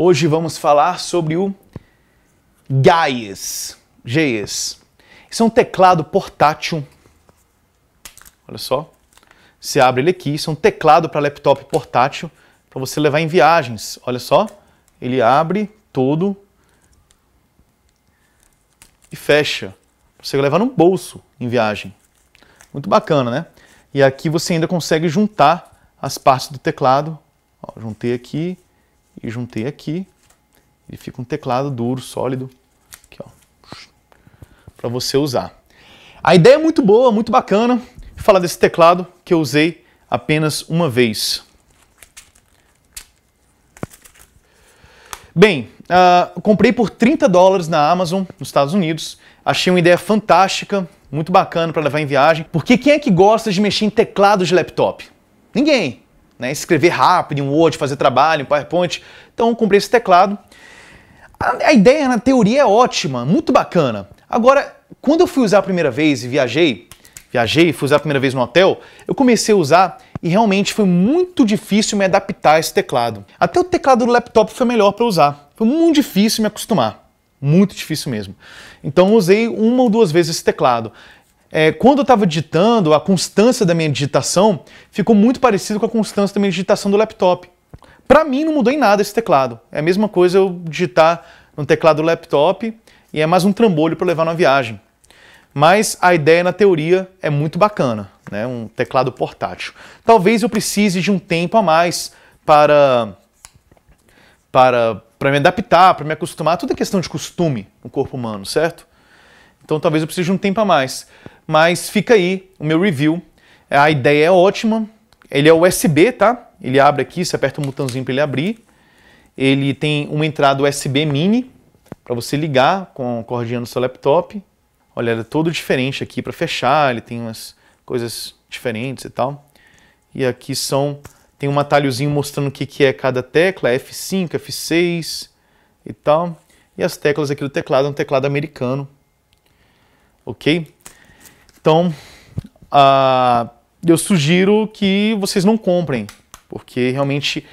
Hoje vamos falar sobre o Gaies. GES. Isso é um teclado portátil. Olha só. Você abre ele aqui. Isso é um teclado para laptop portátil para você levar em viagens. Olha só. Ele abre todo e fecha. Você levar no bolso em viagem. Muito bacana, né? E aqui você ainda consegue juntar as partes do teclado. Ó, juntei aqui, e juntei aqui. Ele fica um teclado duro, sólido, aqui ó, para você usar. A ideia é muito boa, muito bacana. Vou falar desse teclado que eu usei apenas uma vez. Bem, uh, comprei por 30 dólares na Amazon, nos Estados Unidos. Achei uma ideia fantástica, muito bacana para levar em viagem. Porque quem é que gosta de mexer em teclado de laptop? Ninguém né, escrever rápido em Word, fazer trabalho em PowerPoint. Então eu comprei esse teclado. A, a ideia na teoria é ótima, muito bacana. Agora, quando eu fui usar a primeira vez e viajei, viajei, fui usar a primeira vez no hotel, eu comecei a usar e realmente foi muito difícil me adaptar a esse teclado. Até o teclado do laptop foi melhor para usar. Foi muito difícil me acostumar. Muito difícil mesmo. Então usei uma ou duas vezes esse teclado é, quando eu estava digitando, a constância da minha digitação ficou muito parecida com a constância da minha digitação do laptop. Para mim não mudou em nada esse teclado. É a mesma coisa eu digitar no teclado do laptop e é mais um trambolho para levar na viagem. Mas a ideia na teoria é muito bacana, né? Um teclado portátil. Talvez eu precise de um tempo a mais para para para me adaptar, para me acostumar, tudo é questão de costume no corpo humano, certo? Então talvez eu precise de um tempo a mais. Mas fica aí o meu review. A ideia é ótima. Ele é USB, tá? Ele abre aqui, você aperta um botãozinho para ele abrir. Ele tem uma entrada USB mini para você ligar com a cordinha no seu laptop. Olha, ele é todo diferente aqui para fechar, ele tem umas coisas diferentes e tal. E aqui são tem um atalhozinho mostrando o que, que é cada tecla, F5, F6 e tal. E as teclas aqui do teclado é um teclado americano, ok? Então, uh, eu sugiro que vocês não comprem, porque realmente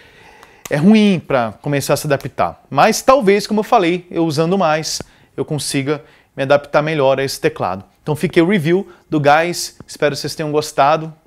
é ruim para começar a se adaptar. Mas talvez, como eu falei, eu usando mais, eu consiga me adaptar melhor a esse teclado. Então fiquei o review do Guys, espero que vocês tenham gostado.